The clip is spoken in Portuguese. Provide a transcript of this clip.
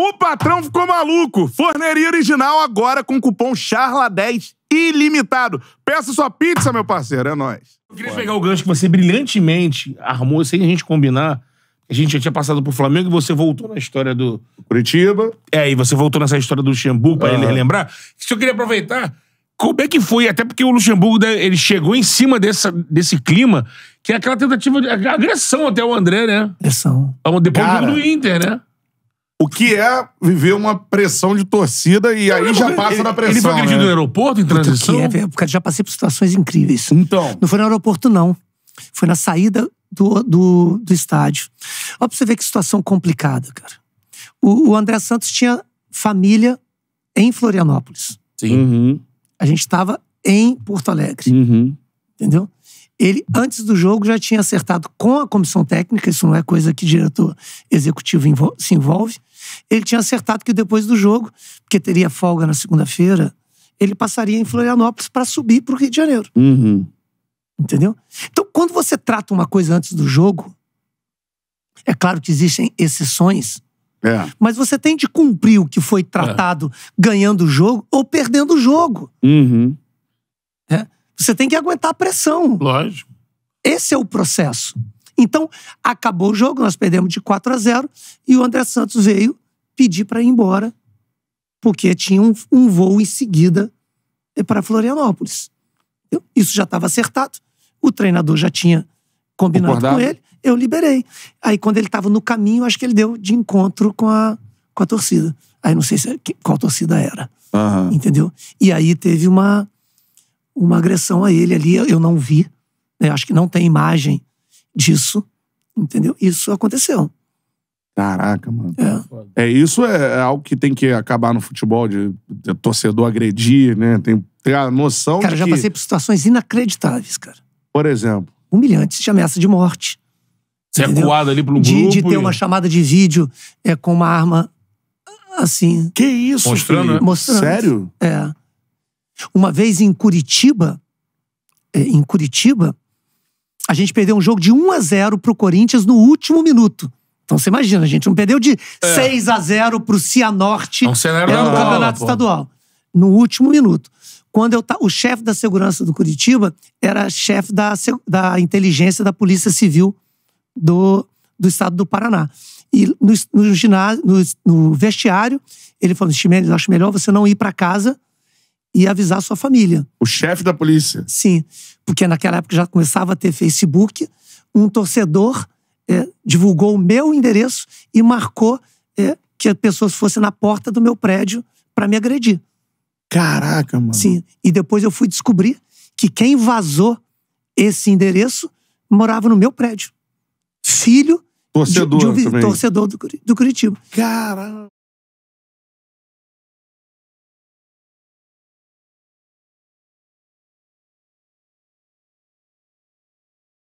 O patrão ficou maluco. Forneria original agora com cupom CHARLA10 ilimitado. Peça sua pizza, meu parceiro. É nóis. Eu queria pegar o gancho que você brilhantemente armou, sem a gente combinar. A gente já tinha passado pro Flamengo e você voltou na história do... Curitiba. É, e você voltou nessa história do Luxemburgo, pra uhum. ele lembrar. Se eu queria aproveitar... Como é que foi? Até porque o Luxemburgo né, ele chegou em cima dessa, desse clima, que é aquela tentativa de agressão até o André, né? Agressão. Depois Cara, do Inter, né? O que é viver uma pressão de torcida e aí já passa da pressão. Ele foi agredido né? no aeroporto, em transição? que é, porque já passei por situações incríveis. Então. Não foi no aeroporto, não. Foi na saída do, do, do estádio. Olha pra você ver que situação complicada, cara. O, o André Santos tinha família em Florianópolis. Sim. Uhum. A gente estava em Porto Alegre. Uhum. Entendeu? Ele, antes do jogo, já tinha acertado com a comissão técnica, isso não é coisa que diretor executivo se envolve, ele tinha acertado que depois do jogo, porque teria folga na segunda-feira, ele passaria em Florianópolis para subir para o Rio de Janeiro. Uhum. Entendeu? Então, quando você trata uma coisa antes do jogo, é claro que existem exceções. É. Mas você tem de cumprir o que foi tratado é. ganhando o jogo ou perdendo o jogo. Uhum. É? Você tem que aguentar a pressão. Lógico. Esse é o processo. Então, acabou o jogo, nós perdemos de 4 a 0 e o André Santos veio pedir para ir embora, porque tinha um, um voo em seguida eh, para Florianópolis. Eu, isso já estava acertado, o treinador já tinha combinado com ele, eu liberei. Aí, quando ele estava no caminho, acho que ele deu de encontro com a, com a torcida. Aí, não sei se, é, qual torcida era. Uhum. Entendeu? E aí teve uma, uma agressão a ele ali, eu não vi. Né? Acho que não tem imagem disso, entendeu? Isso aconteceu. Caraca, mano. É. é. é isso é, é algo que tem que acabar no futebol, de, de torcedor agredir, né? Tem, tem a noção cara, de. Cara, já que... passei por situações inacreditáveis, cara. Por exemplo. Humilhantes de ameaça de morte. Você é entendeu? é coado ali pelo de, grupo. De ter e... uma chamada de vídeo é, com uma arma assim. Que isso, Mostrando, né? Mostrando. Sério? É. Uma vez em Curitiba, é, em Curitiba, a gente perdeu um jogo de 1 a 0 pro Corinthians no último minuto. Então você imagina, a gente não perdeu de é. 6 a 0 pro Cianorte é um no bola, Campeonato pô. Estadual. No último minuto. Quando eu o chefe da segurança do Curitiba era chefe da, da inteligência da Polícia Civil do, do estado do Paraná. E no, no ginásio, no, no vestiário, ele falou: Ximenes, acho melhor você não ir para casa e avisar sua família. O chefe da polícia? Sim, porque naquela época já começava a ter Facebook. Um torcedor é, divulgou o meu endereço e marcou é, que as pessoas fossem na porta do meu prédio para me agredir. Caraca, mano. Sim, e depois eu fui descobrir que quem vazou esse endereço morava no meu prédio. Filho torcedor de, de um, também. torcedor do, do Curitiba. Caraca.